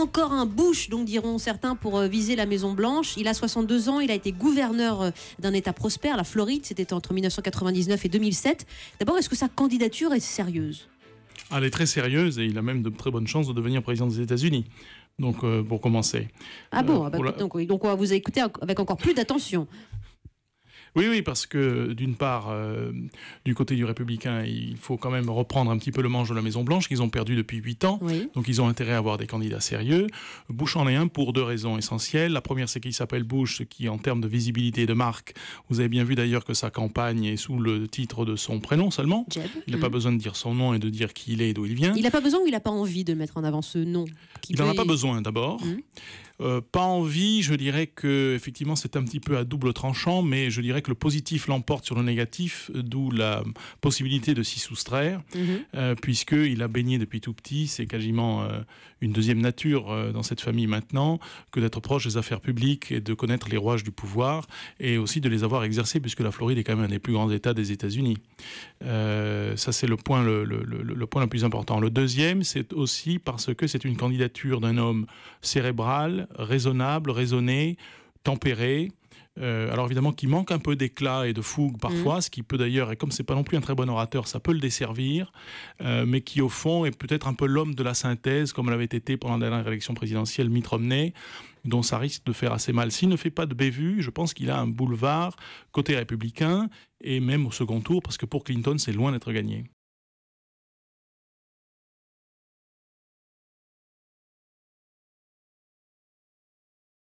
Encore un Bush, donc diront certains, pour euh, viser la Maison Blanche. Il a 62 ans, il a été gouverneur euh, d'un État prospère, la Floride, c'était entre 1999 et 2007. D'abord, est-ce que sa candidature est sérieuse Elle est très sérieuse et il a même de très bonnes chances de devenir président des États-Unis. Donc, euh, pour commencer. Ah bon, ah bah donc, donc on va vous écouter avec encore plus d'attention. Oui, oui, parce que d'une part, euh, du côté du républicain, il faut quand même reprendre un petit peu le manche de la Maison-Blanche qu'ils ont perdu depuis 8 ans. Donc ils ont intérêt à avoir des candidats sérieux. Bush en est un pour deux raisons essentielles. La première, c'est qu'il s'appelle Bush, ce qui, en termes de visibilité et de marque, vous avez bien vu d'ailleurs que sa campagne est sous le titre de son prénom seulement. Il n'a mm. pas besoin de dire son nom et de dire qui il est et d'où il vient. Il n'a pas besoin ou il n'a pas envie de mettre en avant ce nom Il n'en a pas besoin d'abord. Mm. Euh, pas envie, je dirais que effectivement c'est un petit peu à double tranchant, mais je dirais que le positif l'emporte sur le négatif, euh, d'où la possibilité de s'y soustraire, mhm. euh, puisque il puisqu'il a baigné depuis tout petit, c'est quasiment euh, une deuxième nature dans cette famille maintenant, que d'être proche des affaires publiques et de connaître les rouages du pouvoir, et aussi de les avoir exercés, puisque la Floride est quand même un des plus grands États des États-Unis. ça, c'est le point le, point le plus important. Le deuxième, c'est aussi parce que c'est une candidature d'un homme cérébral, raisonnable, raisonné, tempéré, euh, alors évidemment qui manque un peu d'éclat et de fougue parfois, mm. ce qui peut d'ailleurs, et comme c'est pas non plus un très bon orateur, ça peut le desservir, euh, mais qui au fond est peut-être un peu l'homme de la synthèse, comme l'avait été pendant la dernière élection présidentielle Mitt Romney, dont ça risque de faire assez mal. S'il ne fait pas de bévue, je pense qu'il a un boulevard côté républicain et même au second tour, parce que pour Clinton, c'est loin d'être gagné.